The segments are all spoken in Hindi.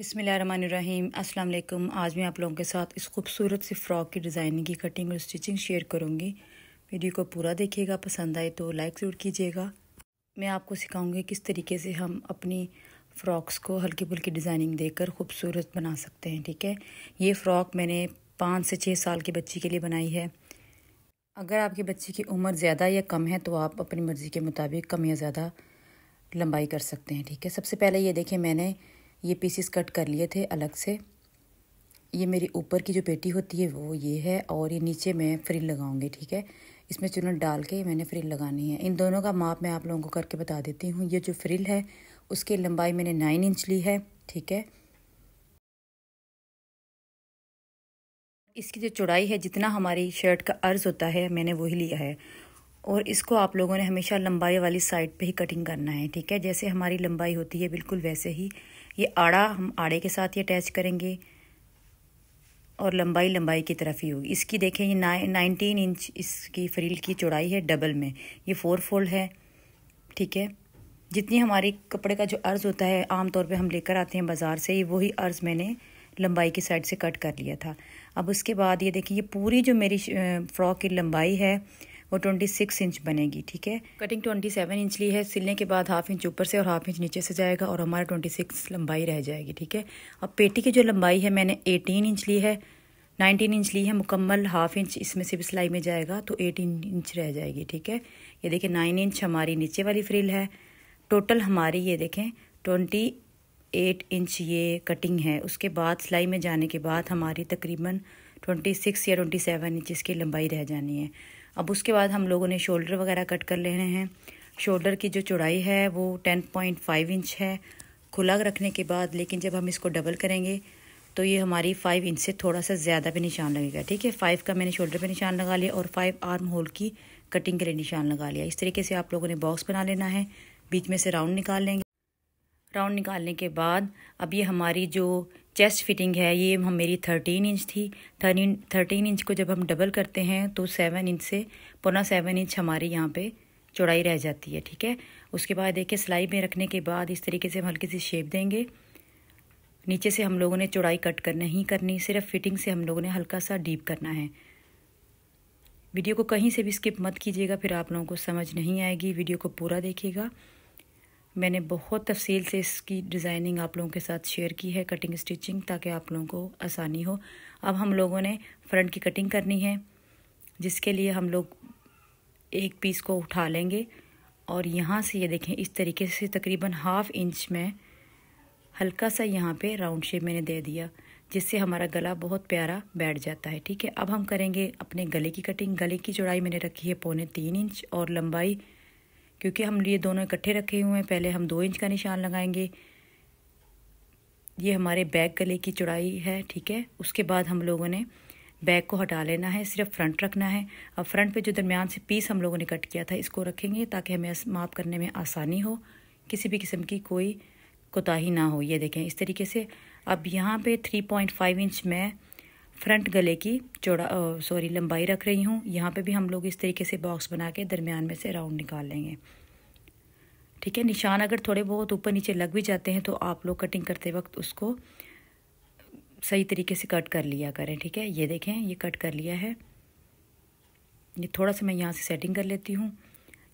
बिसमीम अस्सलाम वालेकुम आज मैं आप लोगों के साथ इस खूबसूरत सी फ़्रॉक की डिज़ाइनिंग की कटिंग और स्टिचिंग शेयर करूँगी वीडियो को पूरा देखिएगा पसंद आए तो लाइक ज़रूर कीजिएगा मैं आपको सिखाऊंगी किस तरीके से हम अपनी फ़्रॉक्स को हल्की फुल्की डिज़ाइनिंग देकर खूबसूरत बना सकते हैं ठीक है ये फ़्रॉक मैंने पाँच से छः साल की बच्ची के लिए बनाई है अगर आपकी बच्ची की उम्र ज़्यादा या कम है तो आप अपनी मर्ज़ी के मुताबिक कम या ज़्यादा लंबाई कर सकते हैं ठीक है सबसे पहले ये देखें मैंने ये पीसीस कट कर लिए थे अलग से ये मेरी ऊपर की जो पेटी होती है वो ये है और ये नीचे मैं फ्रिल लगाऊंगी ठीक है इसमें चुनट डाल के मैंने फ्रिल लगानी है इन दोनों का माप मैं आप लोगों को करके बता देती हूँ ये जो फ्रिल है उसकी लंबाई मैंने नाइन इंच ली है ठीक है इसकी जो चौड़ाई है जितना हमारी शर्ट का अर्ज़ होता है मैंने वही लिया है और इसको आप लोगों ने हमेशा लंबाई वाली साइड पे ही कटिंग करना है ठीक है जैसे हमारी लंबाई होती है बिल्कुल वैसे ही ये आड़ा हम आड़े के साथ ही अटैच करेंगे और लंबाई लंबाई की तरफ ही होगी इसकी देखें ये नाइनटीन इंच इसकी फ्रील की चौड़ाई है डबल में ये फोर फोल्ड है ठीक है जितनी हमारी कपड़े का जो अर्ज़ होता है आम तौर पे हम लेकर आते हैं बाज़ार से ये वही अर्ज़ मैंने लंबाई की साइड से कट कर लिया था अब उसके बाद ये देखिए ये पूरी जो मेरी फ़्रॉक की लंबाई है वो ट्वेंटी सिक्स इंच बनेगी ठीक है कटिंग ट्वेंटी सेवन इंच ली है सिलने के बाद हाफ इंच ऊपर से और हाफ इंच नीचे से जाएगा और हमारा ट्वेंटी सिक्स लंबाई रह जाएगी ठीक है अब पेटी की जो लंबाई है मैंने एटीन इंच ली है नाइनटीन इंच ली है मुकम्मल हाफ इंच इसमें से भी सिलाई में जाएगा तो एटीन इंच रह जाएगी ठीक है ये देखें नाइन इंच हमारी नीचे वाली फ्रिल है टोटल हमारी ये देखें ट्वेंटी एट इंच ये कटिंग है उसके बाद सिलाई में जाने के बाद हमारी तकरीबन ट्वेंटी सिक्स या ट्वेंटी सेवन इंच इसकी लंबाई रह जानी है अब उसके बाद हम लोगों ने शोल्डर वगैरह कट कर लेने हैं शोल्डर की जो चौड़ाई है वो टेन पॉइंट फाइव इंच है खुला रखने के बाद लेकिन जब हम इसको डबल करेंगे तो ये हमारी फाइव इंच से थोड़ा सा ज़्यादा पे निशान लगेगा ठीक है फाइव का मैंने शोल्डर पे निशान लगा लिया और फाइव आर्म होल की कटिंग के लिए निशान लगा लिया इस तरीके से आप लोगों ने बॉक्स बना लेना है बीच में से राउंड निकाल लेंगे राउंड निकालने के बाद अब ये हमारी जो चेस्ट फिटिंग है ये हम मेरी थर्टीन इंच थी थर्टीन थर्टीन इंच को जब हम डबल करते हैं तो सेवन इंच से पुनः सेवन इंच हमारी यहाँ पे चौड़ाई रह जाती है ठीक है उसके बाद देखिए सिलाई में रखने के बाद इस तरीके से हम हल्की सी शेप देंगे नीचे से हम लोगों ने चौड़ाई कट कर नहीं करनी सिर्फ फिटिंग से हम लोगों ने हल्का सा डीप करना है वीडियो को कहीं से भी स्किप मत कीजिएगा फिर आप लोगों को समझ नहीं आएगी वीडियो को पूरा देखिएगा मैंने बहुत तफसील से इसकी डिज़ाइनिंग आप लोगों के साथ शेयर की है कटिंग स्टिचिंग ताकि आप लोगों को आसानी हो अब हम लोगों ने फ्रंट की कटिंग करनी है जिसके लिए हम लोग एक पीस को उठा लेंगे और यहाँ से ये देखें इस तरीके से तकरीबन हाफ़ इंच में हल्का सा यहाँ पे राउंड शेप मैंने दे दिया जिससे हमारा गला बहुत प्यारा बैठ जाता है ठीक है अब हम करेंगे अपने गले की कटिंग गले की चौड़ाई मैंने रखी है पौने तीन इंच और लंबाई क्योंकि हम ये दोनों इकट्ठे रखे हुए हैं पहले हम दो इंच का निशान लगाएंगे ये हमारे बैक गले की चौड़ाई है ठीक है उसके बाद हम लोगों ने बैक को हटा लेना है सिर्फ फ्रंट रखना है अब फ्रंट पे जो दरमियान से पीस हम लोगों ने कट किया था इसको रखेंगे ताकि हमें माप करने में आसानी हो किसी भी किस्म की कोई कोताही ना हो ये देखें इस तरीके से अब यहाँ पे 3.5 इंच मैं फ्रंट गले की चौड़ा सॉरी लंबाई रख रही हूँ यहाँ पे भी हम लोग इस तरीके से बॉक्स बना के दरमियान में से राउंड निकाल लेंगे ठीक है निशान अगर थोड़े बहुत ऊपर नीचे लग भी जाते हैं तो आप लोग कटिंग करते वक्त उसको सही तरीके से कट कर लिया करें ठीक है ये देखें ये कट कर लिया है ये थोड़ा सा मैं यहाँ से सेटिंग कर लेती हूँ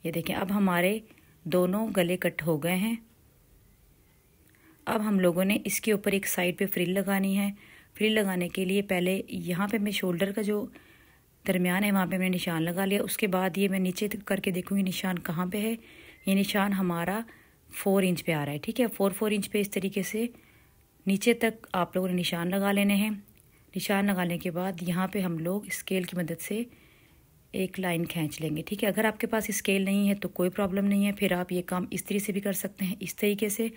ये देखें अब हमारे दोनों गले कट हो गए हैं अब हम लोगों ने इसके ऊपर एक साइड पे फ्रिल लगानी है फ्रिल लगाने के लिए पहले यहाँ पे मैं शोल्डर का जो दरमियान है वहाँ पे मैंने निशान लगा लिया उसके बाद ये मैं नीचे करके देखूँगी निशान कहाँ पे है ये निशान हमारा फोर इंच पे आ रहा है ठीक है फोर फोर इंच पे इस तरीके से नीचे तक आप लोगों ने निशान लगा लेने हैं निशान लगाने के बाद यहाँ पर हम लोग स्केल की मदद से एक लाइन खींच लेंगे ठीक है अगर आपके पास स्केल नहीं है तो कोई प्रॉब्लम नहीं है फिर आप ये काम इस्त्री से भी कर सकते हैं इस तरीके से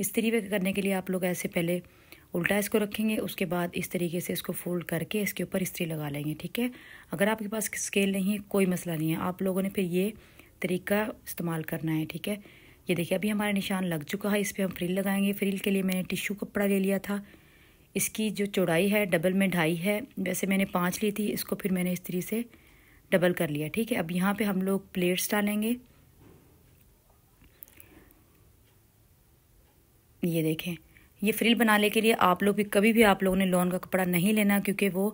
इस्त्री पे करने के लिए आप लोग ऐसे पहले उल्टा इसको रखेंगे उसके बाद इस तरीके से इसको फोल्ड करके इसके ऊपर इस्त्री लगा लेंगे ठीक है अगर आपके पास स्केल नहीं है कोई मसला नहीं है आप लोगों ने फिर ये तरीका इस्तेमाल करना है ठीक है ये देखिए अभी हमारा निशान लग चुका है इस पर हम फ्रिल लगाएंगे फ्रिल के लिए मैंने टिश्यू कपड़ा ले लिया था इसकी जो चौड़ाई है डबल में ढाई है वैसे मैंने पाँच ली थी इसको फिर मैंने इस्त्री से डबल कर लिया ठीक है अब यहाँ पर हम लोग प्लेट्स डालेंगे ये देखें ये फ्रिल बनाने के लिए आप लोग भी कभी भी आप लोगों ने लॉन का कपड़ा नहीं लेना क्योंकि वो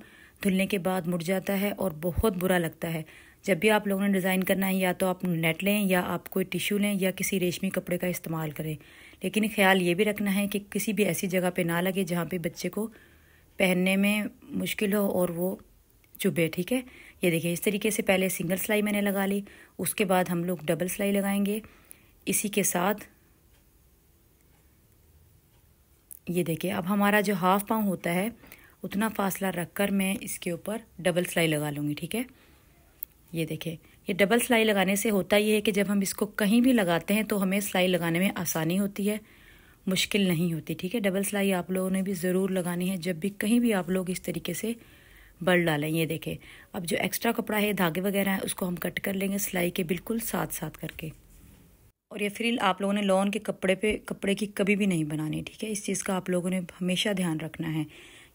धुलने के बाद मुड़ जाता है और बहुत बुरा लगता है जब भी आप लोगों ने डिज़ाइन करना है या तो आप नेट लें या आप कोई टिश्यू लें या किसी रेशमी कपड़े का इस्तेमाल करें लेकिन ख्याल ये भी रखना है कि किसी भी ऐसी जगह पे ना लगे जहाँ पे बच्चे को पहनने में मुश्किल हो और वो चुभे ठीक है ये देखिए इस तरीके से पहले सिंगल सिलाई मैंने लगा ली उसके बाद हम लोग डबल सिलाई लगाएंगे इसी के साथ ये देखिए अब हमारा जो हाफ पाँव होता है उतना फासला रख कर मैं इसके ऊपर डबल सिलाई लगा लूँगी ठीक है ये देखिए ये डबल सिलाई लगाने से होता ये है कि जब हम इसको कहीं भी लगाते हैं तो हमें सिलाई लगाने में आसानी होती है मुश्किल नहीं होती ठीक है डबल सिलाई आप लोगों ने भी ज़रूर लगानी है जब भी कहीं भी आप लोग इस तरीके से बल डालें ये देखें अब जो एक्स्ट्रा कपड़ा है धागे वगैरह हैं उसको हम कट कर लेंगे सिलाई के बिल्कुल साथ साथ करके और ये फ्रिल आप लोगों ने लॉन के कपड़े पे कपड़े की कभी भी नहीं बनानी ठीक है इस चीज़ का आप लोगों ने हमेशा ध्यान रखना है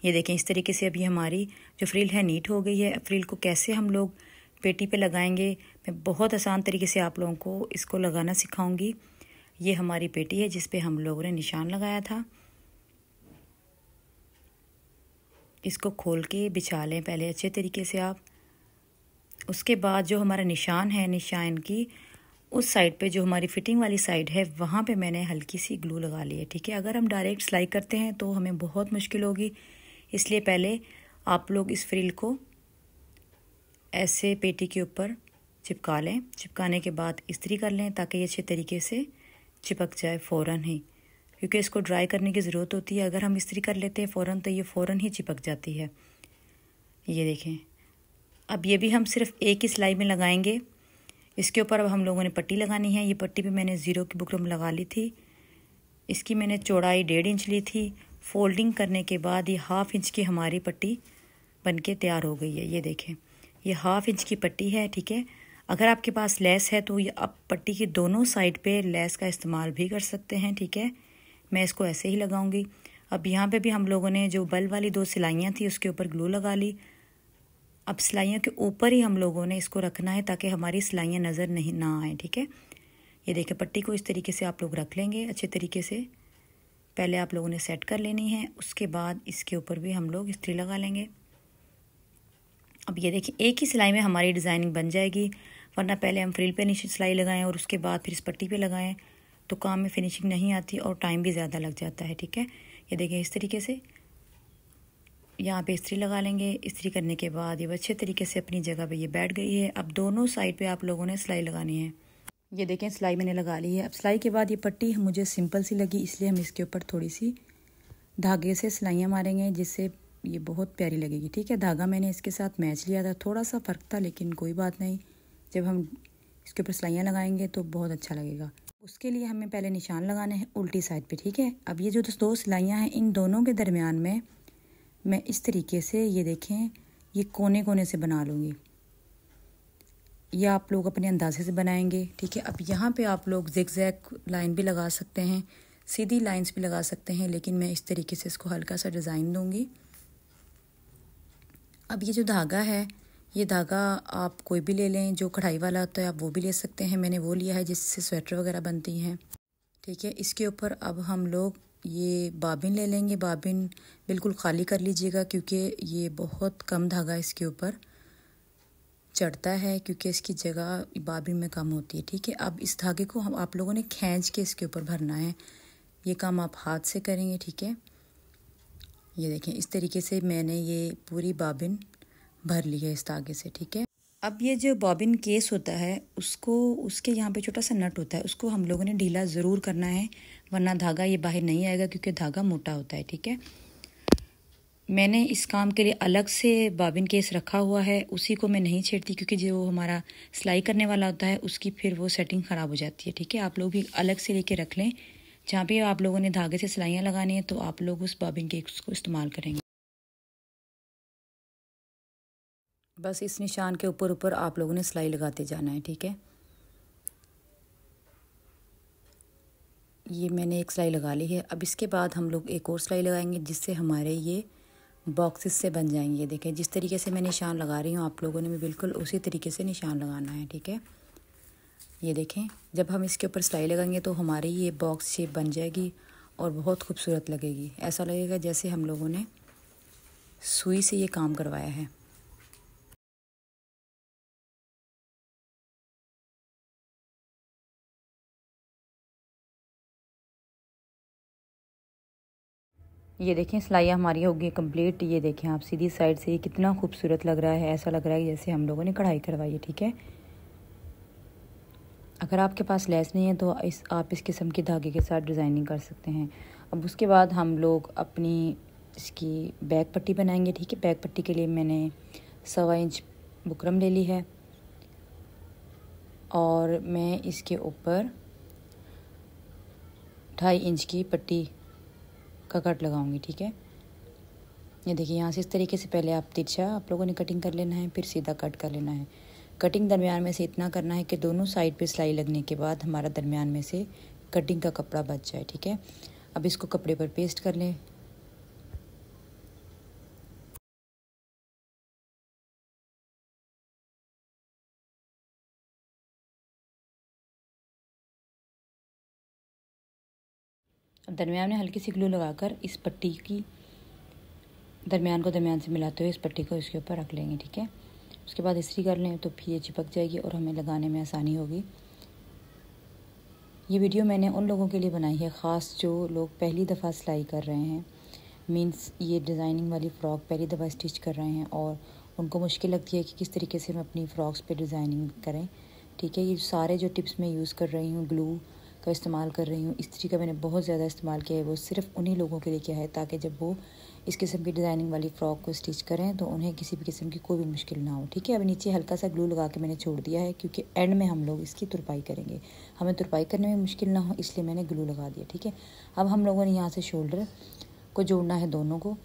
ये देखें इस तरीके से अभी हमारी जो फ्रिल है नीट हो गई है फ्रिल को कैसे हम लोग पेटी पे लगाएंगे मैं बहुत आसान तरीके से आप लोगों को इसको लगाना सिखाऊंगी ये हमारी पेटी है जिसपे हम लोगों ने निशान लगाया था इसको खोल के बिछा लें पहले अच्छे तरीके से आप उसके बाद जो हमारा निशान है निशान की उस साइड पे जो हमारी फिटिंग वाली साइड है वहाँ पे मैंने हल्की सी ग्लू लगा ली है ठीक है अगर हम डायरेक्ट सिलाई करते हैं तो हमें बहुत मुश्किल होगी इसलिए पहले आप लोग इस फ्रिल को ऐसे पेटी के ऊपर चिपका लें चिपकाने के बाद इस्त्री कर लें ताकि ये अच्छे तरीके से चिपक जाए फ़ौर ही क्योंकि इसको ड्राई करने की ज़रूरत होती है अगर हम इस्त्री कर लेते हैं फ़ौर तो ये फ़ौर ही चिपक जाती है ये देखें अब ये भी हम सिर्फ एक ही सिलाई में लगाएंगे इसके ऊपर अब हम लोगों ने पट्टी लगानी है ये पट्टी पे मैंने ज़ीरो की बुकरम लगा ली थी इसकी मैंने चौड़ाई डेढ़ इंच ली थी फोल्डिंग करने के बाद ये हाफ़ इंच की हमारी पट्टी बन के तैयार हो गई है ये देखें ये हाफ़ इंच की पट्टी है ठीक है अगर आपके पास लेस है तो ये आप पट्टी की दोनों साइड पे लेस का इस्तेमाल भी कर सकते हैं ठीक है मैं इसको ऐसे ही लगाऊंगी अब यहाँ पे भी हम लोगों ने जो बल वाली दो सिलाइयाँ थी उसके ऊपर ग्लू लगा ली अब सिलाइयों के ऊपर ही हम लोगों ने इसको रखना है ताकि हमारी सिलाइयाँ नज़र नहीं ना आए ठीक है ये देखें पट्टी को इस तरीके से आप लोग रख लेंगे अच्छे तरीके से पहले आप लोगों ने सेट कर लेनी है उसके बाद इसके ऊपर भी हम लोग इस्त्री लगा लेंगे अब ये देखिए एक ही सिलाई में हमारी डिज़ाइनिंग बन जाएगी वरना पहले हम फ्रिल पे नीचे सिलाई लगाएं और उसके बाद फिर इस पट्टी पे लगाएं तो काम में फिनिशिंग नहीं आती और टाइम भी ज़्यादा लग जाता है ठीक है ये देखें इस तरीके से यहाँ पे इस्त्री लगा लेंगे इस्त्री करने के बाद ये अच्छे तरीके से अपनी जगह पे ये बैठ गई है अब दोनों साइड पे आप लोगों ने सिलाई लगानी है ये देखें सिलाई मैंने लगा ली है अब सिलाई के बाद ये पट्टी मुझे सिंपल सी लगी इसलिए हम इसके ऊपर थोड़ी सी धागे से सिलाइयाँ मारेंगे जिससे ये बहुत प्यारी लगेगी ठीक है धागा मैंने इसके साथ मैच लिया था थोड़ा सा फ़र्क था लेकिन कोई बात नहीं जब हम इसके ऊपर सिलाइयाँ लगाएंगे तो बहुत अच्छा लगेगा उसके लिए हमें पहले निशान लगाने हैं उल्टी साइड पे ठीक है अब ये जो दो सिलाइयाँ हैं इन दोनों के दरमियान में मैं इस तरीके से ये देखें ये कोने कोने से बना लूँगी ये आप लोग अपने अंदाजे से बनाएंगे ठीक है अब यहाँ पे आप लोग जिक जैक लाइन भी लगा सकते हैं सीधी लाइंस भी लगा सकते हैं लेकिन मैं इस तरीके से इसको हल्का सा डिज़ाइन दूँगी अब ये जो धागा है ये धागा आप कोई भी ले लें जो कढ़ाई वाला होता तो है आप वो भी ले सकते हैं मैंने वो लिया है जिससे स्वेटर वगैरह बनती हैं ठीक है इसके ऊपर अब हम लोग ये बाबिन ले लेंगे बाबिन बिल्कुल खाली कर लीजिएगा क्योंकि ये बहुत कम धागा इसके ऊपर चढ़ता है क्योंकि इसकी जगह बाबिन में कम होती है ठीक है अब इस धागे को हम आप लोगों ने खींच के इसके ऊपर भरना है ये काम आप हाथ से करेंगे ठीक है ये देखें इस तरीके से मैंने ये पूरी बाबिन भर ली है इस धागे से ठीक है अब ये जो बॉबिन केस होता है उसको उसके यहाँ पे छोटा सा नट होता है उसको हम लोगों ने ढीला ज़रूर करना है वरना धागा ये बाहर नहीं आएगा क्योंकि धागा मोटा होता है ठीक है मैंने इस काम के लिए अलग से बॉबिन केस रखा हुआ है उसी को मैं नहीं छेड़ती क्योंकि जो हमारा सिलाई करने वाला होता है उसकी फिर वो सेटिंग ख़राब हो जाती है ठीक है आप लोग भी अलग से लेके रख लें जहाँ भी आप लोगों ने धागे से सिलाइयाँ लगानी है तो आप लोग उस बॉबिन केस को इस्तेमाल करेंगे बस इस निशान के ऊपर ऊपर आप लोगों ने सिलाई लगाते जाना है ठीक है ये मैंने एक सिलाई लगा ली है अब इसके बाद हम लोग एक और सिलाई लगाएंगे जिससे हमारे ये बॉक्सेस से बन जाएंगे देखें जिस तरीके से मैं निशान लगा रही हूँ आप लोगों ने भी बिल्कुल उसी तरीके से निशान लगाना है ठीक है ये देखें जब हम इसके ऊपर सिलाई लगाएंगे तो हमारी ये बॉक्स शेप बन जाएगी और बहुत खूबसूरत लगेगी ऐसा लगेगा जैसे हम लोगों ने सुई से ये काम करवाया है ये देखें सिलाई हमारी होगी कंप्लीट ये देखें आप सीधी साइड से ये कितना खूबसूरत लग रहा है ऐसा लग रहा है जैसे हम लोगों ने कढ़ाई करवाई है ठीक है अगर आपके पास लेस नहीं है तो इस आप इस किस्म के धागे के साथ डिज़ाइनिंग कर सकते हैं अब उसके बाद हम लोग अपनी इसकी बैक पट्टी बनाएंगे ठीक है बैक पट्टी के लिए मैंने सवा इंच बुकरम ले ली है और मैं इसके ऊपर ढाई इंच की पट्टी का कट लगाऊंगी ठीक है ये देखिए यहाँ से इस तरीके से पहले आप तिरछा आप लोगों ने कटिंग कर लेना है फिर सीधा कट कर लेना है कटिंग दरमियान में से इतना करना है कि दोनों साइड पे सिलाई लगने के बाद हमारा दरमियान में से कटिंग का कपड़ा बच जाए ठीक है अब इसको कपड़े पर पेस्ट कर लें दरमियान में हल्की सी ग्लू लगाकर इस पट्टी की दरमियान को दरमियान से मिलाते हुए इस पट्टी को इसके ऊपर रख लेंगे ठीक है उसके बाद इसी कर लें तो फिर ये चिपक जाएगी और हमें लगाने में आसानी होगी ये वीडियो मैंने उन लोगों के लिए बनाई है ख़ास जो लोग पहली दफ़ा सिलाई कर रहे हैं मीन्स ये डिज़ाइनिंग वाली फ़्रॉक पहली दफ़ा स्टिच कर रहे हैं और उनको मुश्किल लगती है कि किस तरीके से हम अपनी फ़्रॉक्स पे डिज़ाइनिंग करें ठीक है ये सारे जो टिप्स मैं यूज़ कर रही हूँ ग्लू का इस्तेमाल कर रही हूँ इस्त्री का मैंने बहुत ज़्यादा इस्तेमाल किया है वो सिर्फ उन्हीं लोगों के लिए किया है ताकि जब वो इस किस्म की डिज़ाइनिंग वाली फ़्रॉक को स्टिच करें तो उन्हें किसी भी किस्म की कोई भी मुश्किल ना हो ठीक है अब नीचे हल्का सा ग्लू लगा के मैंने छोड़ दिया है क्योंकि एंड में हम लोग इसकी तुरपाई करेंगे हमें तुरपाई करने में मुश्किल ना हो इसलिए मैंने ग्लू लगा दिया ठीक है अब हम लोगों ने यहाँ से शोल्डर को जोड़ना है दोनों को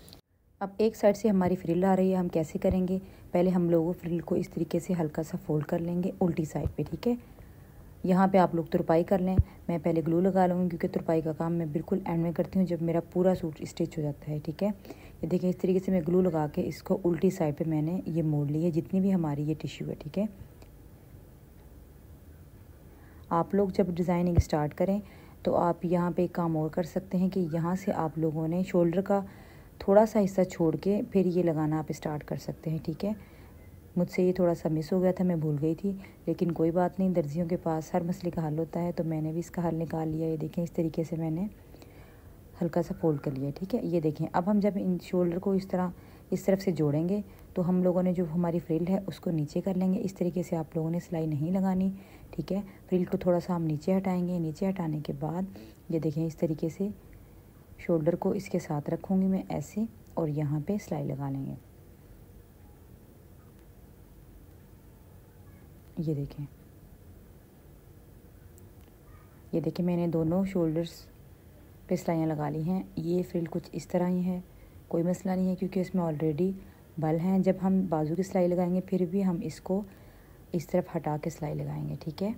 अब एक साइड से हमारी फ्रिल आ रही है हम कैसे करेंगे पहले हम लोगों फ्रिल को इस तरीके से हल्का सा फोल्ड कर लेंगे उल्टी साइड पर ठीक है यहाँ पे आप लोग तुरपाई कर लें मैं पहले ग्लू लगा लूँगी क्योंकि तुरपाई का काम मैं बिल्कुल एंड में करती हूँ जब मेरा पूरा सूट स्टिच हो जाता है ठीक है ये देखिए इस तरीके से मैं ग्लू लगा के इसको उल्टी साइड पे मैंने ये मोड़ ली है जितनी भी हमारी ये टिश्यू है ठीक है आप लोग जब डिज़ाइनिंग स्टार्ट करें तो आप यहाँ पर एक काम और कर सकते हैं कि यहाँ से आप लोगों ने शोल्डर का थोड़ा सा हिस्सा छोड़ के फिर ये लगाना आप इस्टार्ट कर सकते हैं ठीक है मुझसे ये थोड़ा सा मिस हो गया था मैं भूल गई थी लेकिन कोई बात नहीं दर्जियों के पास हर मसले का हल होता है तो मैंने भी इसका हल निकाल लिया ये देखें इस तरीके से मैंने हल्का सा फोल्ड कर लिया ठीक है ये देखें अब हम जब इन शोल्डर को इस तरह इस तरफ से जोड़ेंगे तो हम लोगों ने जो हमारी फ्रिल है उसको नीचे कर लेंगे इस तरीके से आप लोगों ने सिलाई नहीं लगानी ठीक है फ्रिल को थोड़ा सा हम नीचे हटाएंगे नीचे हटाने के बाद ये देखें इस तरीके से शोल्डर को इसके साथ रखूँगी मैं ऐसे और यहाँ पे सिलाई लगा लेंगे ये देखें ये देखिए मैंने दोनों शोल्डर्स पे सिलाइयाँ लगा ली हैं ये फ्रिल कुछ इस तरह ही है कोई मसला नहीं है क्योंकि इसमें ऑलरेडी बल हैं जब हम बाजू की सिलाई लगाएंगे फिर भी हम इसको इस तरफ हटा के सिलाई लगाएंगे ठीक है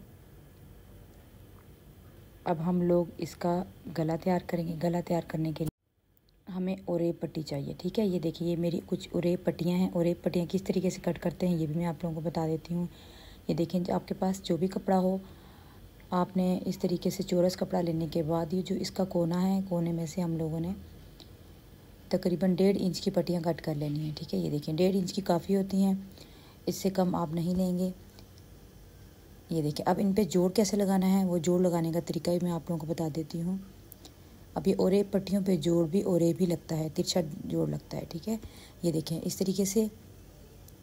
अब हम लोग इसका गला तैयार करेंगे गला तैयार करने के लिए हमें ओरेब पट्टी चाहिए ठीक है ये देखिए ये मेरी कुछ ओरेब पट्टियाँ हैं ओरेब पट्टियाँ किस तरीके से कट करते हैं ये भी मैं आप लोगों को बता देती हूँ ये देखें जो आपके पास जो भी कपड़ा हो आपने इस तरीके से चौरस कपड़ा लेने के बाद ये जो इसका कोना है कोने में से हम लोगों ने तकरीबन डेढ़ इंच की पट्टियाँ कट कर लेनी है ठीक है ये देखें डेढ़ इंच की काफ़ी होती हैं इससे कम आप नहीं लेंगे ये देखें अब इन पर जोड़ कैसे लगाना है वो जोड़ लगाने का तरीका भी मैं आप लोगों को बता देती हूँ अब ये ओरे पट्टियों पे जोड़ भी ओरे भी लगता है तिरछा जोड़ लगता है ठीक है ये देखें इस तरीके से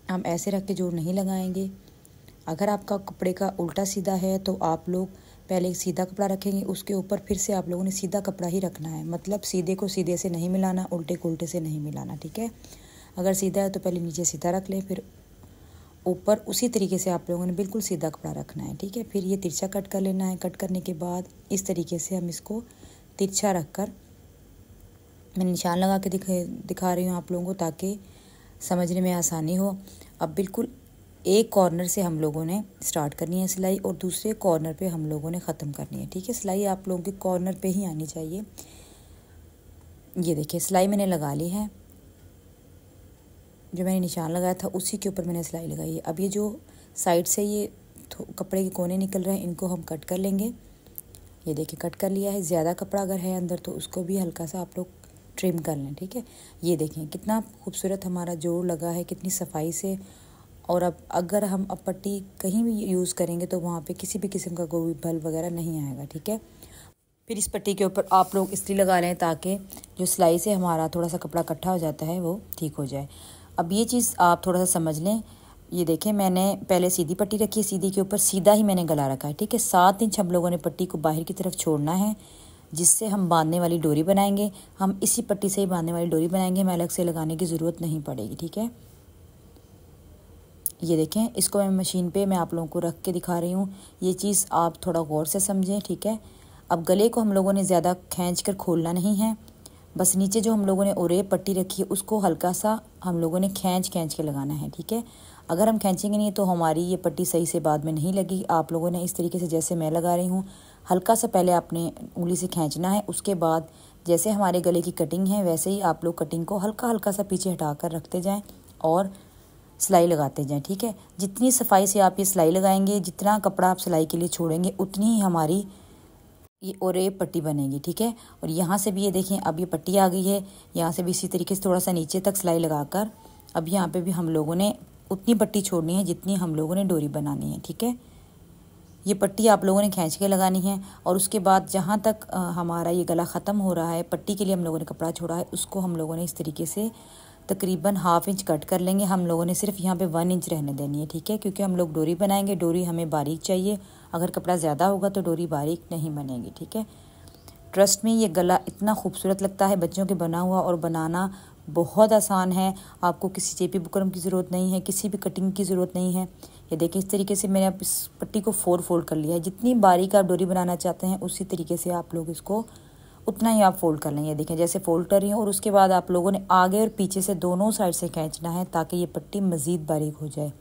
हम ऐसे रख के जोड़ नहीं लगाएंगे अगर आपका कपड़े का उल्टा सीधा है तो आप लोग पहले सीधा कपड़ा रखेंगे उसके ऊपर फिर से आप लोगों ने सीधा कपड़ा ही रखना है मतलब सीधे को सीधे से नहीं मिलाना उल्टे को उल्टे से नहीं मिलाना ठीक है अगर सीधा है तो पहले नीचे सीधा रख लें फिर ऊपर उसी तरीके से आप लोगों ने बिल्कुल सीधा कपड़ा रखना है ठीक है फिर ये तिरछा कट कर लेना है कट करने के बाद इस तरीके से हम इसको तिरछा रख कर मैं निशान लगा के दिखा दिखा रही हूँ आप लोगों को ताकि समझने में आसानी हो अब बिल्कुल एक कॉर्नर से हम लोगों ने स्टार्ट करनी है सिलाई और दूसरे कॉर्नर पे हम लोगों ने ख़त्म करनी है ठीक है सिलाई आप लोगों के कॉर्नर पे ही आनी चाहिए ये देखिए सिलाई मैंने लगा ली है जो मैंने निशान लगाया था उसी के ऊपर मैंने सिलाई लगाई है अब ये जो साइड से ये कपड़े के कोने निकल रहे हैं इनको हम कट कर लेंगे ये देखिए कट कर लिया है ज़्यादा कपड़ा अगर है अंदर तो उसको भी हल्का सा आप लोग ट्रिम कर लें ठीक है ये देखें कितना खूबसूरत हमारा जोड़ लगा है कितनी सफाई से और अब अगर हम अब पट्टी कहीं भी यूज़ करेंगे तो वहाँ पे किसी भी किस्म का कोई बल वगैरह नहीं आएगा ठीक है फिर इस पट्टी के ऊपर आप लोग इसलिए लगा लें ताकि जो सिलाई से हमारा थोड़ा सा कपड़ा इकट्ठा हो जाता है वो ठीक हो जाए अब ये चीज़ आप थोड़ा सा समझ लें ये देखें मैंने पहले सीधी पट्टी रखी है सीधी के ऊपर सीधा ही मैंने गला रखा है ठीक है सात इंच हम लोगों ने पट्टी को बाहर की तरफ छोड़ना है जिससे हम बांधने वाली डोरी बनाएंगे हम इसी पट्टी से ही बांधने वाली डोरी बनाएंगे हमें अलग से लगाने की ज़रूरत नहीं पड़ेगी ठीक है ये देखें इसको मैं मशीन पे मैं आप लोगों को रख के दिखा रही हूँ ये चीज़ आप थोड़ा गौर से समझें ठीक है अब गले को हम लोगों ने ज़्यादा खींच कर खोलना नहीं है बस नीचे जो हम लोगों ने ओरे पट्टी रखी है उसको हल्का सा हम लोगों ने खींच खींच के लगाना है ठीक है अगर हम खींचेंगे नहीं तो हमारी ये पट्टी सही से बाद में नहीं लगी आप लोगों ने इस तरीके से जैसे मैं लगा रही हूँ हल्का सा पहले आपने उंगली से खींचना है उसके बाद जैसे हमारे गले की कटिंग है वैसे ही आप लोग कटिंग को हल्का हल्का सा पीछे हटा कर रखते जाएँ और सिलाई लगाते जाएं ठीक है जितनी सफाई से आप ये सिलाई लगाएंगे जितना कपड़ा आप सिलाई के लिए छोड़ेंगे उतनी ही हमारी ये और ये पट्टी बनेगी ठीक है और यहाँ से भी ये देखें अब ये पट्टी आ गई है यहाँ से भी इसी तरीके से थोड़ा सा नीचे तक सिलाई लगाकर अब यहाँ पे भी हम लोगों ने उतनी पट्टी छोड़नी है जितनी हम लोगों ने डोरी बनानी है ठीक है ये पट्टी आप लोगों ने खींच के लगानी है और उसके बाद जहाँ तक हमारा ये गला ख़त्म हो रहा है पट्टी के लिए हम लोगों ने कपड़ा छोड़ा है उसको हम लोगों ने इस तरीके से तकरीबन हाफ इंच कट कर लेंगे हम लोगों ने सिर्फ यहाँ पे वन इंच रहने देनी है ठीक है क्योंकि हम लोग डोरी बनाएंगे डोरी हमें बारीक चाहिए अगर कपड़ा ज़्यादा होगा तो डोरी बारीक नहीं बनेगी ठीक है ट्रस्ट में ये गला इतना खूबसूरत लगता है बच्चों के बना हुआ और बनाना बहुत आसान है आपको किसी जेपी बुकरम की ज़रूरत नहीं है किसी भी कटिंग की ज़रूरत नहीं है ये देखिए इस तरीके से मैंने आप इस पट्टी को फोर फोल्ड कर लिया है जितनी बारीक आप डोरी बनाना चाहते हैं उसी तरीके से आप लोग इसको उतना ही आप फोल्ड कर लें ये देखें जैसे फोल्ड कर रही हूँ और उसके बाद आप लोगों ने आगे और पीछे से दोनों साइड से खींचना है ताकि ये पट्टी मज़ीद बारीक हो जाए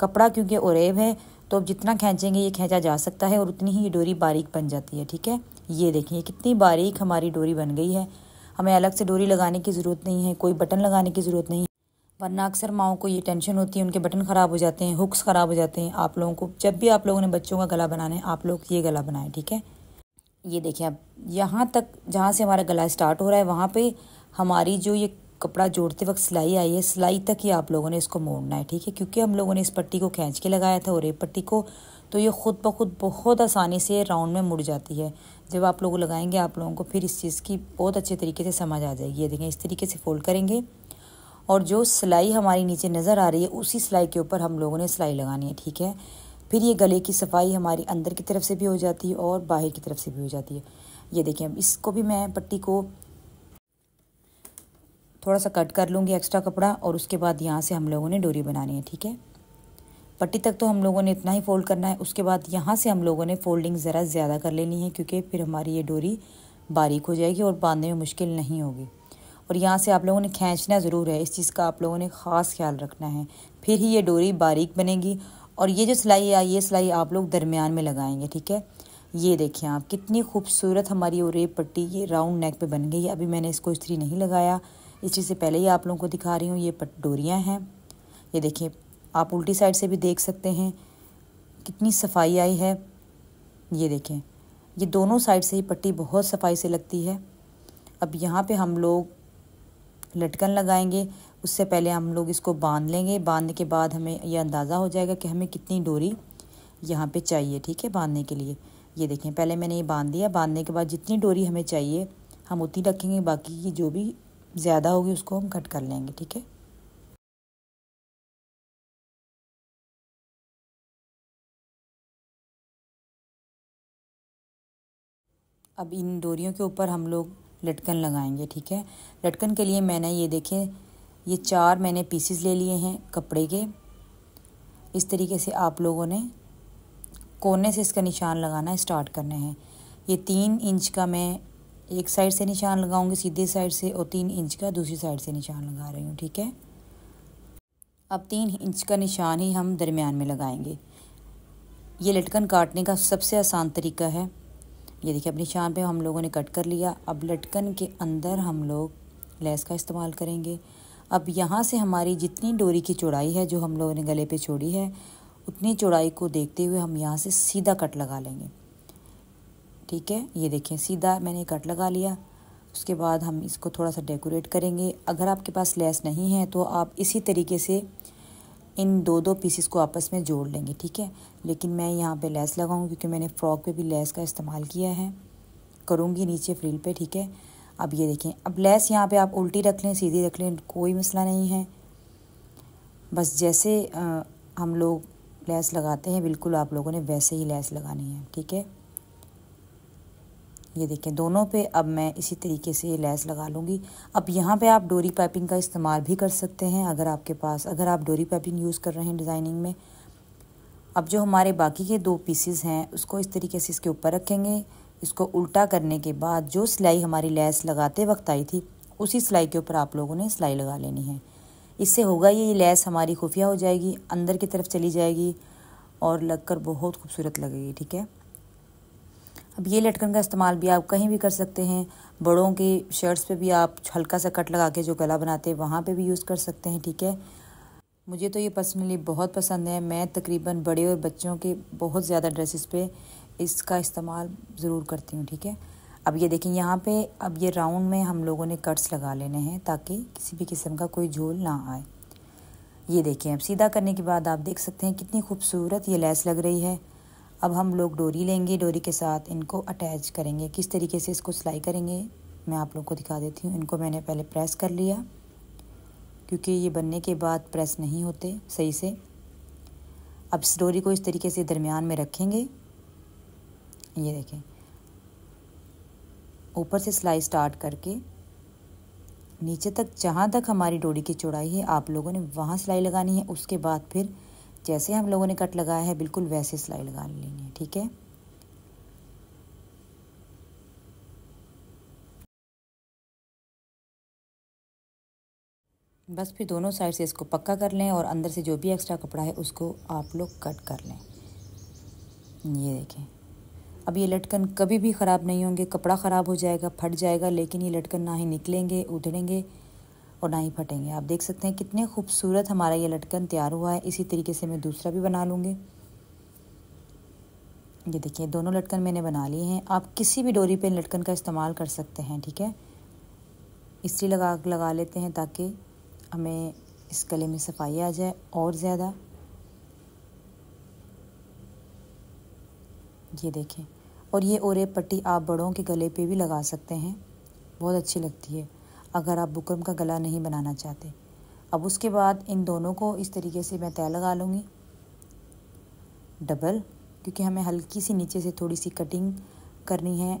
कपड़ा क्योंकि ओरेब है तो अब जितना खींचेंगे ये खींचा जा सकता है और उतनी ही ये डोरी बारीक बन जाती है ठीक है ये देखिए कितनी बारीक हमारी डोरी बन गई है हमें अलग से डोरी लगाने की ज़रूरत नहीं है कोई बटन लगाने की ज़रूरत नहीं है वरना अक्सर माओ को ये टेंशन होती है उनके बटन ख़राब हो जाते हैं हुक्स ख़राब हो जाते हैं आप लोगों को जब भी आप लोगों ने बच्चों का गला बनाना है आप लोग ये गला बनाएं ठीक है ये देखिए आप यहाँ तक जहाँ से हमारा गला स्टार्ट हो रहा है वहाँ पे हमारी जो ये कपड़ा जोड़ते वक्त सिलाई आई है सिलाई तक ही आप लोगों ने इसको मोड़ना है ठीक है क्योंकि हम लोगों ने इस पट्टी को खींच के लगाया था और ये पट्टी को तो ये खुद ब खुद बहुत आसानी से राउंड में मुड़ जाती है जब आप लोग लगाएंगे आप लोगों को फिर इस चीज़ की बहुत अच्छे तरीके से समझ आ जाएगी ये देखें इस तरीके से फोल्ड करेंगे और जो सिलाई हमारी नीचे नज़र आ रही है उसी सिलाई के ऊपर हम लोगों ने सिलाई लगानी है ठीक है फिर ये गले की सफाई हमारी अंदर की तरफ से भी हो जाती है और बाहर की तरफ से भी हो जाती है ये देखें अब इसको भी मैं पट्टी को थोड़ा सा कट कर लूँगी एक्स्ट्रा कपड़ा और उसके बाद यहाँ से हम लोगों ने डोरी बनानी है ठीक है पट्टी तक तो हम लोगों ने इतना ही फोल्ड करना है उसके बाद यहाँ से हम लोगों ने फोल्डिंग ज़रा ज़्यादा कर लेनी है क्योंकि फिर हमारी ये डोरी बारीक हो जाएगी और बांधने में मुश्किल नहीं होगी और यहाँ से आप लोगों ने खींचना ज़रूर है इस चीज़ का आप लोगों ने ख़ास ख्याल रखना है फिर ही ये डोरी बारीक बनेगी और ये जो सिलाई आई ये सिलाई आप लोग दरमियान में लगाएंगे ठीक है ये देखिए आप कितनी खूबसूरत हमारी वो रेप पट्टी ये राउंड नेक पे बन गई है अभी मैंने इसको इस्त्री नहीं लगाया इस चीज़ से पहले ही आप लोगों को दिखा रही हूँ ये पट डोरियाँ हैं ये देखिए आप उल्टी साइड से भी देख सकते हैं कितनी सफाई आई है ये देखें ये दोनों साइड से ही पट्टी बहुत सफाई से लगती है अब यहाँ पर हम लोग लटकन लगाएंगे उससे पहले हम लोग इसको बांध लेंगे बांधने के बाद हमें यह अंदाज़ा हो जाएगा कि हमें कितनी डोरी यहाँ पे चाहिए ठीक है बांधने के लिए ये देखें पहले मैंने ये बांध दिया बांधने के बाद जितनी डोरी हमें चाहिए हम उतनी रखेंगे बाकी की जो भी ज़्यादा होगी उसको हम कट कर लेंगे ठीक है अब इन डोरियों के ऊपर हम लोग लटकन लगाएंगे ठीक है लटकन के लिए मैंने ये देखे ये चार मैंने पीसेस ले लिए हैं कपड़े के इस तरीके से आप लोगों ने कोने से इसका निशान लगाना स्टार्ट करना है ये तीन इंच का मैं एक साइड से निशान लगाऊंगी सीधे साइड से और तीन इंच का दूसरी साइड से निशान लगा रही हूँ ठीक है अब तीन इंच का निशान ही हम दरमियान में लगाएंगे ये लटकन काटने का सबसे आसान तरीका है ये देखिए अब निशान पे हम लोगों ने कट कर लिया अब लटकन के अंदर हम लोग लेस का इस्तेमाल करेंगे अब यहाँ से हमारी जितनी डोरी की चौड़ाई है जो हम लोगों ने गले पे छोड़ी है उतनी चौड़ाई को देखते हुए हम यहाँ से सीधा कट लगा लेंगे ठीक है ये देखें सीधा मैंने कट लगा लिया उसके बाद हम इसको थोड़ा सा डेकोरेट करेंगे अगर आपके पास लेस नहीं है तो आप इसी तरीके से इन दो दो पीसीस को आपस में जोड़ लेंगे ठीक है लेकिन मैं यहाँ पे लेस लगाऊँ क्योंकि मैंने फ़्रॉक पे भी लेस का इस्तेमाल किया है करूँगी नीचे फ्रील पे ठीक है अब ये देखें अब लेस यहाँ पे आप उल्टी रख लें सीधी रख लें कोई मसला नहीं है बस जैसे आ, हम लोग लेस लगाते हैं बिल्कुल आप लोगों ने वैसे ही लेस लगानी है ठीक है ये देखें दोनों पे अब मैं इसी तरीके से ये लेस लगा लूँगी अब यहाँ पे आप डोरी पाइपिंग का इस्तेमाल भी कर सकते हैं अगर आपके पास अगर आप डोरी पाइपिंग यूज़ कर रहे हैं डिज़ाइनिंग में अब जो हमारे बाकी के दो पीसेस हैं उसको इस तरीके से इसके ऊपर रखेंगे इसको उल्टा करने के बाद जो सिलाई हमारी लैस लगाते वक्त आई थी उसी सिलाई के ऊपर आप लोगों ने सिलाई लगा लेनी है इससे होगा ये लैस हमारी खुफिया हो जाएगी अंदर की तरफ चली जाएगी और लगकर बहुत खूबसूरत लगेगी ठीक है अब ये लटकन का इस्तेमाल भी आप कहीं भी कर सकते हैं बड़ों के शर्ट्स पे भी आप हल्का सा कट लगा के जो गला बनाते हैं वहाँ पे भी यूज़ कर सकते हैं ठीक है मुझे तो ये पर्सनली बहुत पसंद है मैं तकरीबन बड़े और बच्चों के बहुत ज़्यादा ड्रेसेस पे इसका इस्तेमाल ज़रूर करती हूँ ठीक है अब ये देखें यहाँ पे अब ये राउंड में हम लोगों ने कट्स लगा लेने हैं ताकि किसी भी किस्म का कोई झोल ना आए ये देखें अब सीधा करने के बाद आप देख सकते हैं कितनी खूबसूरत ये लैस लग रही है अब हम लोग डोरी लेंगे डोरी के साथ इनको अटैच करेंगे किस तरीके से इसको सिलाई करेंगे मैं आप लोग को दिखा देती हूँ इनको मैंने पहले प्रेस कर लिया क्योंकि ये बनने के बाद प्रेस नहीं होते सही से अब डोरी को इस तरीके से दरमियान में रखेंगे ये देखें ऊपर से सिलाई स्टार्ट करके नीचे तक जहाँ तक हमारी डोरी की चौड़ाई है आप लोगों ने वहाँ सिलाई लगानी है उसके बाद फिर जैसे हम लोगों ने कट लगाया है बिल्कुल वैसे सिलाई लगा लेनी है ठीक है बस फिर दोनों साइड से इसको पक्का कर लें और अंदर से जो भी एक्स्ट्रा कपड़ा है उसको आप लोग कट कर लें ये देखें अब ये लटकन कभी भी ख़राब नहीं होंगे कपड़ा ख़राब हो जाएगा फट जाएगा लेकिन ये लटकन ना ही निकलेंगे उधड़ेंगे और ना ही फटेंगे आप देख सकते हैं कितने खूबसूरत हमारा ये लटकन तैयार हुआ है इसी तरीके से मैं दूसरा भी बना लूँगी ये देखिए दोनों लटकन मैंने बना लिए हैं आप किसी भी डोरी पे लटकन का इस्तेमाल कर सकते हैं ठीक है इसलिए लगा लगा लेते हैं ताकि हमें इस गले में सफाई आ जाए और ज़्यादा ये देखें और ये ओरे पट्टी आप बड़ों के गले पे भी लगा सकते हैं बहुत अच्छी लगती है अगर आप बुकरम का गला नहीं बनाना चाहते अब उसके बाद इन दोनों को इस तरीके से मैं तय लगा लूँगी डबल क्योंकि हमें हल्की सी नीचे से थोड़ी सी कटिंग करनी है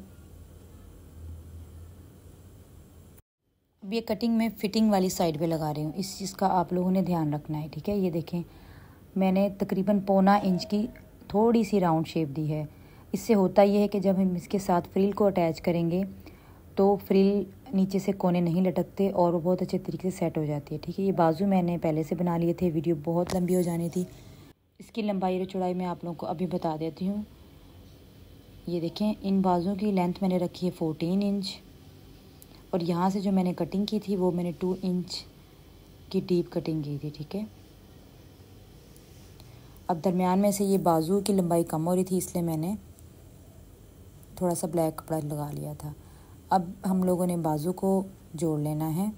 अब ये कटिंग मैं फिटिंग वाली साइड पे लगा रही हूँ इस चीज़ का आप लोगों ने ध्यान रखना है ठीक है ये देखें मैंने तकरीबन पौना इंच की थोड़ी सी राउंड शेप दी है इससे होता यह है कि जब हम इसके साथ फ्रिल को अटैच करेंगे तो फ्रिल नीचे से कोने नहीं लटकते और वो बहुत अच्छे तरीके से सेट हो जाती है ठीक है ये बाजू मैंने पहले से बना लिए थे वीडियो बहुत लंबी हो जानी थी इसकी लंबाई और चौड़ाई मैं आप लोगों को अभी बता देती हूँ ये देखें इन बाजुओं की लेंथ मैंने रखी है फ़ोटीन इंच और यहाँ से जो मैंने कटिंग की थी वो मैंने टू इंच की डीप कटिंग की थी ठीक है अब दरमियान में से ये बाजू की लंबाई कम हो रही थी इसलिए मैंने थोड़ा सा ब्लैक कपड़ा लगा लिया था अब हम लोगों ने बाजू को जोड़ लेना है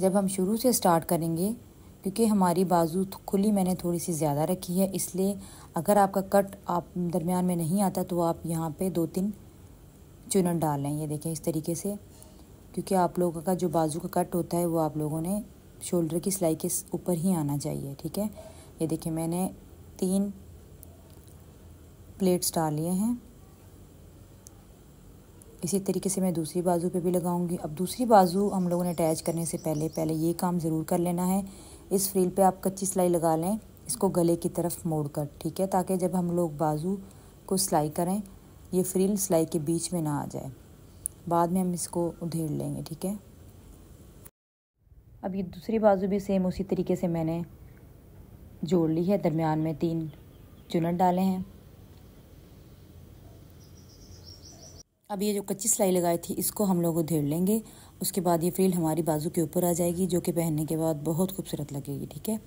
जब हम शुरू से स्टार्ट करेंगे क्योंकि हमारी बाजू खुली मैंने थोड़ी सी ज़्यादा रखी है इसलिए अगर आपका कट आप दरमियान में नहीं आता तो आप यहाँ पे दो तीन चुनन डाल लें ये देखें इस तरीके से क्योंकि आप लोगों का जो बाजू का कट होता है वो आप लोगों ने शोल्डर की सिलाई के ऊपर ही आना चाहिए ठीक है ये देखिए मैंने तीन प्लेट्स डाल लिए हैं इसी तरीके से मैं दूसरी बाजू पे भी लगाऊंगी अब दूसरी बाजू हम लोगों ने अटैच करने से पहले पहले ये काम ज़रूर कर लेना है इस फ्रील पे आप कच्ची सिलाई लगा लें इसको गले की तरफ मोड़ कर ठीक है ताकि जब हम लोग बाजू को सिलाई करें ये फ्रील सिलाई के बीच में ना आ जाए बाद में हम इसको उधेड़ लेंगे ठीक है अब ये दूसरी बाजू भी सेम उसी तरीके से मैंने जोड़ ली है दरमियान में तीन चुनट डाले हैं अब ये जो कच्ची सिलाई लगाई थी इसको हम लोग उधेर लेंगे उसके बाद ये फ्रिल हमारी बाजू के ऊपर आ जाएगी जो कि पहनने के बाद बहुत खूबसूरत लगेगी ठीक है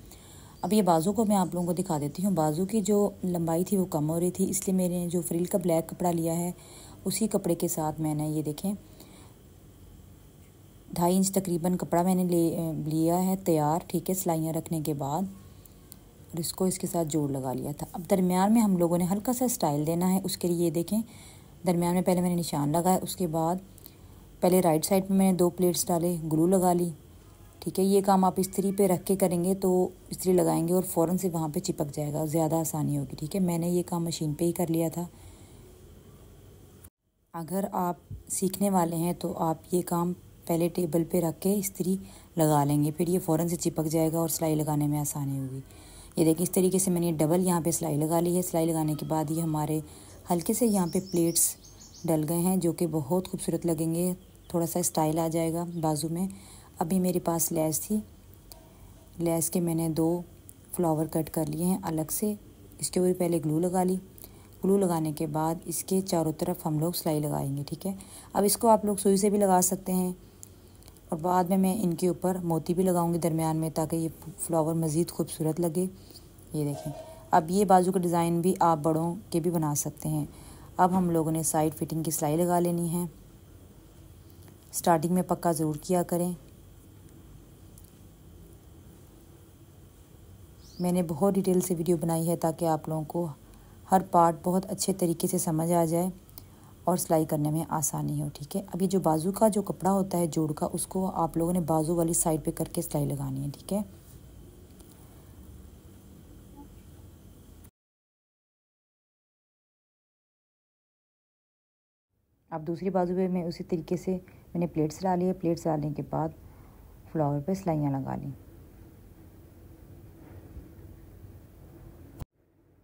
अब ये बाजू को मैं आप लोगों को दिखा देती हूँ बाजू की जो लंबाई थी वो कम हो रही थी इसलिए मैंने जो फ्रिल का ब्लैक कपड़ा लिया है उसी कपड़े के साथ मैंने ये देखें ढाई इंच तकरीबन कपड़ा मैंने ले लिया है तैयार ठीक है सिलाइयाँ रखने के बाद और इसको इसके साथ जोड़ लगा लिया था अब दरमियान में हम लोगों ने हल्का सा स्टाइल देना है उसके लिए ये देखें दरमियान में पहले मैंने निशान लगाया उसके बाद पहले राइट साइड में मैंने दो प्लेट्स डाले ग्लू लगा ली ठीक है ये काम आप इस्त्री पे रख के करेंगे तो इस्त्री लगाएंगे और फ़ौरन से वहाँ पे चिपक जाएगा ज़्यादा आसानी होगी ठीक है मैंने ये काम मशीन पे ही कर लिया था अगर आप सीखने वाले हैं तो आप ये काम पहले टेबल पे रख के इस्त्री लगा लेंगे फिर ये फ़ौरन से चिपक जाएगा और सिलाई लगाने में आसानी होगी ये देखिए इस तरीके से मैंने डबल यहाँ पर सिलाई लगा ली है सिलाई लगाने के बाद ये हमारे हल्के से यहाँ पे प्लेट्स डल गए हैं जो कि बहुत खूबसूरत लगेंगे थोड़ा सा स्टाइल आ जाएगा बाजू में अभी मेरे पास लैस थी लैस के मैंने दो फ्लावर कट कर लिए हैं अलग से इसके ऊपर पहले ग्लू लगा ली ग्लू लगाने के बाद इसके चारों तरफ हम लोग सिलाई लगाएंगे ठीक है अब इसको आप लोग सुई से भी लगा सकते हैं और बाद में मैं इनके ऊपर मोती भी लगाऊंगी दरमियान में ताकि ये फ्लावर मज़ीद खूबसूरत लगे ये देखें अब ये बाजू का डिज़ाइन भी आप बड़ों के भी बना सकते हैं अब हम लोगों ने साइड फिटिंग की सिलाई लगा लेनी है स्टार्टिंग में पक्का ज़रूर किया करें मैंने बहुत डिटेल से वीडियो बनाई है ताकि आप लोगों को हर पार्ट बहुत अच्छे तरीके से समझ आ जाए और सिलाई करने में आसानी हो ठीक है अभी जो बाजू का जो कपड़ा होता है जोड़ का उसको आप लोगों ने बाजू वाली साइड पे करके सिलाई लगानी है ठीक है अब दूसरी बाजू पे मैं उसी तरीके से मैंने प्लेट्स डाली है प्लेट्स डालने के बाद फ्लावर पे सिलाइयाँ लगा ली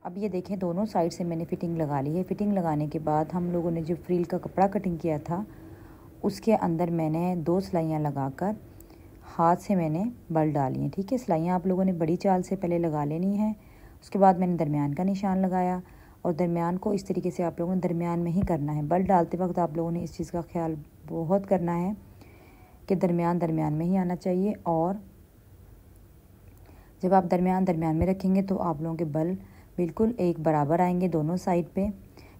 अब ये देखें दोनों साइड से मैंने फ़िटिंग लगा ली है फ़िटिंग लगाने के बाद हम लोगों ने जो फ्रील का कपड़ा कटिंग किया था उसके अंदर मैंने दो सिलाइयाँ लगाकर हाथ से मैंने बल डाली हैं ठीक है सिलाइयाँ आप लोगों ने बड़ी चाल से पहले लगा लेनी है उसके बाद मैंने दरमियान का निशान लगाया और दरमियान को इस तरीके से आप लोगों ने दरमियान में ही करना है बल डालते वक्त आप लोगों ने इस चीज़ का ख्याल बहुत करना है कि दरमियान दरमियान में ही आना चाहिए और जब आप दरमियान दरमियान में रखेंगे तो आप लोगों के बल बिल्कुल एक बराबर आएंगे दोनों साइड पे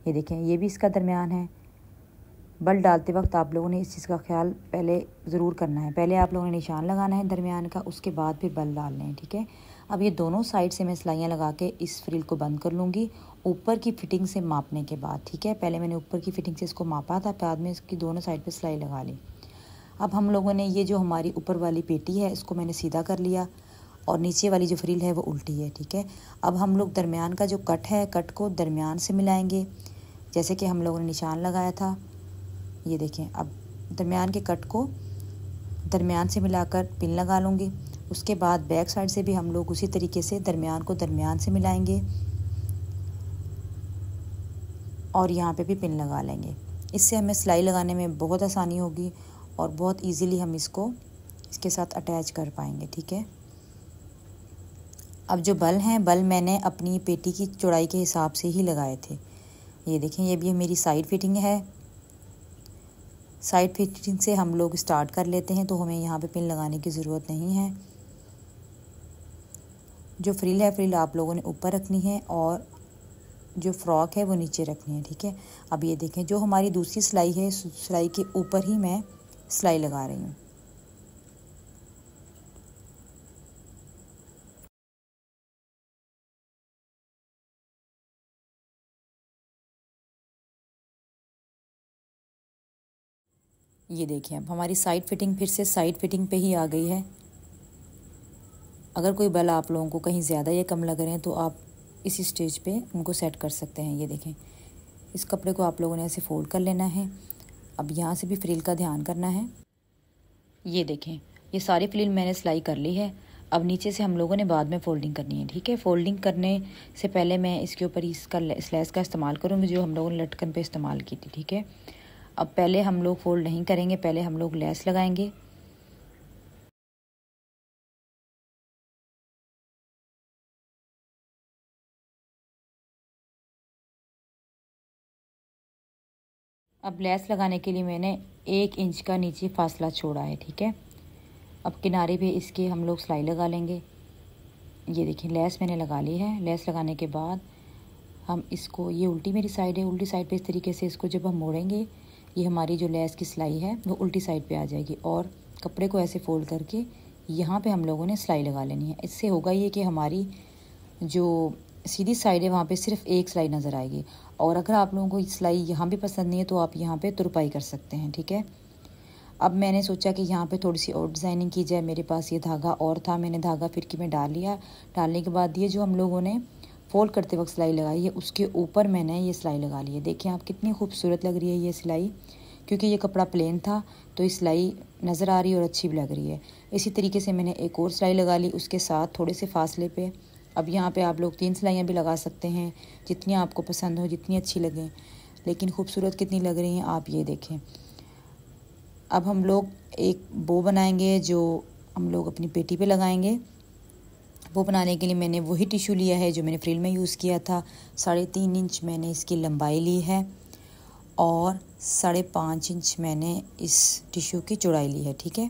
ये देखें ये भी इसका दरमियान है बल डालते वक्त आप लोगों ने इस चीज़ का ख्याल पहले ज़रूर करना है पहले आप लोगों ने निशान लगाना है दरमियान का उसके बाद फिर बल डालने हैं ठीक है अब ये दोनों साइड से मैं सिलाइयाँ लगा के इस फ्रिल को बंद कर लूँगी ऊपर की फिटिंग से मापने के बाद ठीक है पहले मैंने ऊपर की फिटिंग से इसको मापा था बाद में इसकी दोनों साइड पे सिलाई लगा ली अब हम लोगों ने ये जो हमारी ऊपर वाली पेटी है इसको मैंने सीधा कर लिया और नीचे वाली जो फ्रिल है वो उल्टी है ठीक है अब हम लोग दरमियान का जो कट है कट को दरमियान से मिलाएंगे जैसे कि हम लोगों ने निशान लगाया था ये देखें अब दरमियान के कट को दरमियान से मिलाकर पिन लगा लूँगी उसके बाद बैक साइड से भी हम लोग उसी तरीके से दरमियान को दरमियान से मिलाएंगे और यहाँ पे भी पिन लगा लेंगे इससे हमें सिलाई लगाने में बहुत आसानी होगी और बहुत इजीली हम इसको इसके साथ अटैच कर पाएंगे ठीक है अब जो बल हैं बल मैंने अपनी पेटी की चौड़ाई के हिसाब से ही लगाए थे ये देखें ये भी मेरी साइड फिटिंग है साइड फिटिंग से हम लोग स्टार्ट कर लेते हैं तो हमें यहाँ पे पिन लगाने की ज़रूरत नहीं है जो फ्रिल है फ्रिल आप लोगों ने ऊपर रखनी है और जो फ्रॉक है वो नीचे रखनी है ठीक है अब ये देखें जो हमारी दूसरी सिलाई है सिलाई के ऊपर ही मैं सिलाई लगा रही हूँ ये देखिए अब हमारी साइड फिटिंग फिर से साइड फिटिंग पे ही आ गई है अगर कोई बल आप लोगों को कहीं ज़्यादा या कम लग रहे हैं तो आप इसी स्टेज पे उनको सेट कर सकते हैं ये देखें इस कपड़े को आप लोगों ने ऐसे फोल्ड कर लेना है अब यहाँ से भी फ्रिल का ध्यान करना है ये देखें ये सारी फ्रिल मैंने सिलाई कर ली है अब नीचे से हम लोगों ने बाद में फोल्डिंग करनी है ठीक है फोल्डिंग करने से पहले मैं इसके ऊपर इसका स्लेस का इस्तेमाल करूँगी जो हम लोगों ने लटकन पर इस्तेमाल की थी ठीक है अब पहले हम लोग फोल्ड नहीं करेंगे पहले हम लोग लेस लगाएंगे अब लेस लगाने के लिए मैंने एक इंच का नीचे फासला छोड़ा है ठीक है अब किनारे पे इसके हम लोग सिलाई लगा लेंगे ये देखिए लेस मैंने लगा ली है लेस लगाने के बाद हम इसको ये उल्टी मेरी साइड है उल्टी साइड पे इस तरीके से इसको जब हम मोड़ेंगे ये हमारी जो लेस की सिलाई है वो उल्टी साइड पे आ जाएगी और कपड़े को ऐसे फोल्ड करके यहाँ पे हम लोगों ने सिलाई लगा लेनी है इससे होगा ये कि हमारी जो सीधी साइड है वहाँ पे सिर्फ एक सिलाई नज़र आएगी और अगर आप लोगों को सिलाई यहाँ भी पसंद नहीं है तो आप यहाँ पे तुरपाई कर सकते हैं ठीक है अब मैंने सोचा कि यहाँ पे थोड़ी सी और डिज़ाइनिंग की जाए मेरे पास ये धागा और था मैंने धागा फिरकी में डाल लिया डालने के बाद ये जो हम लोगों ने फोल्ड करते वक्त सिलाई लगाई है उसके ऊपर मैंने ये सिलाई लगा ली है देखिए आप कितनी खूबसूरत लग रही है ये सिलाई क्योंकि ये कपड़ा प्लेन था तो ये सिलाई नज़र आ रही है और अच्छी भी लग रही है इसी तरीके से मैंने एक और सिलाई लगा ली उसके साथ थोड़े से फासले पे अब यहाँ पे आप लोग तीन सिलाइयाँ भी लगा सकते हैं जितनी आपको पसंद हो जितनी अच्छी लगें लेकिन खूबसूरत कितनी लग रही हैं आप ये देखें अब हम लोग एक बो बनाएंगे जो हम लोग अपनी पेटी पे लगाएंगे वो बनाने के लिए मैंने वही टिशू लिया है जो मैंने फ्रिल में यूज़ किया था साढ़े तीन इंच मैंने इसकी लंबाई ली है और साढ़े पाँच इंच मैंने इस टिशू की चौड़ाई ली है ठीक है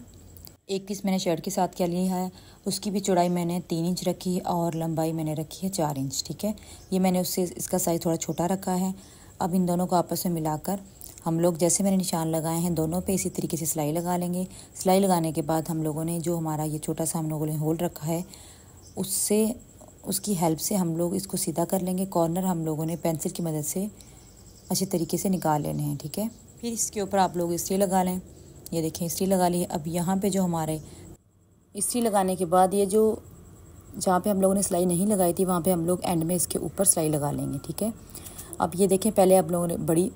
एक पीस मैंने शर्ट के साथ क्या लिया है उसकी भी चौड़ाई मैंने तीन इंच रखी है और लंबाई मैंने रखी है चार इंच ठीक है ये मैंने उससे इसका साइज़ थोड़ा छोटा रखा है अब इन दोनों को आपस में मिलाकर हम लोग जैसे मैंने निशान लगाए हैं दोनों पे इसी तरीके से सिलाई लगा लेंगे सिलाई लगाने के बाद हम लोगों ने जो हमारा ये छोटा सा हम लोगों ने होल रखा है उससे उसकी हेल्प से हम लोग इसको सीधा कर लेंगे कॉर्नर हम लोगों ने पेंसिल की मदद से अच्छे तरीके से निकाल लेने हैं ठीक है फिर इसके ऊपर आप लोग इसलिए लगा लें ये देखें इस्ट्री लगा ली अब यहाँ पे जो हमारे इस्ट्री लगाने के बाद ये जो जहाँ पे हम लोगों ने सिलाई नहीं लगाई थी वहाँ पे हम लोग एंड में इसके ऊपर सिलाई लगा लेंगे ठीक है अब ये देखें पहले आप लोगों ने बड़ी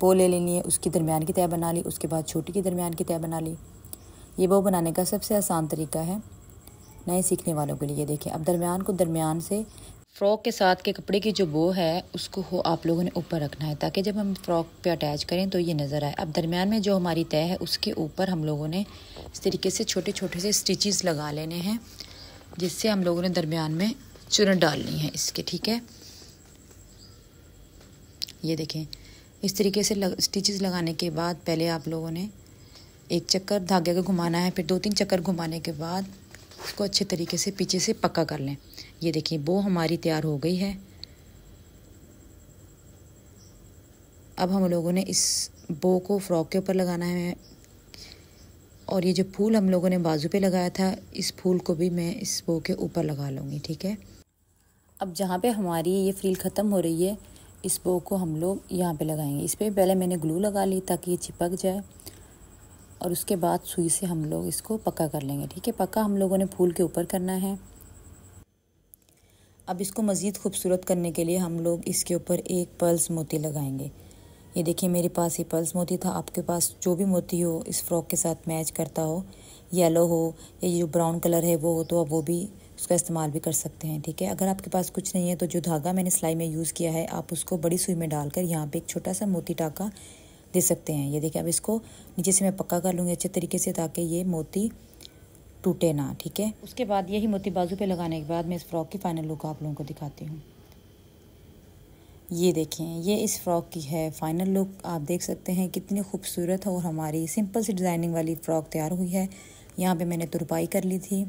बो ले लेनी है उसकी दरमियान की तय बना ली उसके बाद छोटी की दरमियान की तय बना ली ये बो बनाने का सबसे आसान तरीका है नए सीखने वालों के लिए देखें अब दरमियान को दरमियान से फ्रॉक के साथ के कपड़े की जो बो है उसको हो आप लोगों ने ऊपर रखना है ताकि जब हम फ्रॉक पे अटैच करें तो ये नज़र आए अब दरमियान में जो हमारी तय है उसके ऊपर हम लोगों ने इस तरीके से छोटे छोटे से स्टिचेस लगा लेने हैं जिससे हम लोगों ने दरमियान में चुन डालनी है इसके ठीक है ये देखें इस तरीके से लग, स्टिचेस लगाने के बाद पहले आप लोगों ने एक चक्कर धागे को घुमाना है फिर दो तीन चक्कर घुमाने के बाद उसको अच्छे तरीके से पीछे से पक्का कर लें ये देखिए बो हमारी तैयार हो गई है अब हम लोगों ने इस बो को फ्रॉक के ऊपर लगाना है और ये जो फूल हम लोगों ने बाजू पे लगाया था इस फूल को भी मैं इस बो के ऊपर लगा लूँगी ठीक है अब जहाँ पे हमारी ये फ्रील ख़त्म हो रही है इस बो को हम लोग यहाँ पे लगाएंगे इस पर पहले मैंने ग्लू लगा ली ताकि ये चिपक जाए और उसके बाद सुई से हम लोग इसको पक्का कर लेंगे ठीक है पक्का हम लोगों ने फूल के ऊपर करना है अब इसको मज़ीद खूबसूरत करने के लिए हम लोग इसके ऊपर एक पल्स मोती लगाएंगे ये देखिए मेरे पास ये पल्स मोती था आपके पास जो भी मोती हो इस फ्रॉक के साथ मैच करता हो येलो हो या ये जो ब्राउन कलर है वो हो तो आप वो भी उसका इस्तेमाल भी कर सकते हैं ठीक है अगर आपके पास कुछ नहीं है तो जो धागा मैंने सिलाई में यूज़ किया है आप उसको बड़ी सुई में डालकर यहाँ पे एक छोटा सा मोती टाका दे सकते हैं ये देखिए अब इसको नीचे से मैं पक्का कर लूँगी अच्छे तरीके से ताकि ये मोती टूटे ना ठीक है उसके बाद यही मोती बाजू पे लगाने के बाद मैं इस फ्रॉक की फाइनल लुक आप लोगों को दिखाती हूँ ये देखें ये इस फ्रॉक की है फाइनल लुक आप देख सकते हैं कितनी खूबसूरत है और हमारी सिंपल सी डिज़ाइनिंग वाली फ़्रॉक तैयार हुई है यहाँ पे मैंने तुरपाई कर ली थी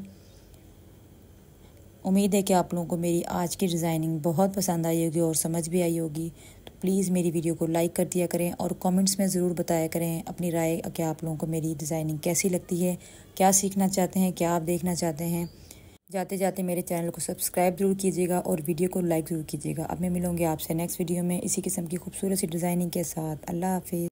उम्मीद है कि आप लोगों को मेरी आज की डिज़ाइनिंग बहुत पसंद आई होगी और समझ भी आई होगी प्लीज़ मेरी वीडियो को लाइक कर दिया करें और कमेंट्स में ज़रूर बताया करें अपनी राय क्या आप लोगों को मेरी डिज़ाइनिंग कैसी लगती है क्या सीखना चाहते हैं क्या आप देखना चाहते हैं जाते जाते मेरे चैनल को सब्सक्राइब ज़रूर कीजिएगा और वीडियो को लाइक ज़रूर कीजिएगा अब मैं मिलूँगी आपसे नेक्स्ट वीडियो में इसी किस्म की खूबसूरत सी डिज़ाइनिंग के साथ अल्लाह हाफिज़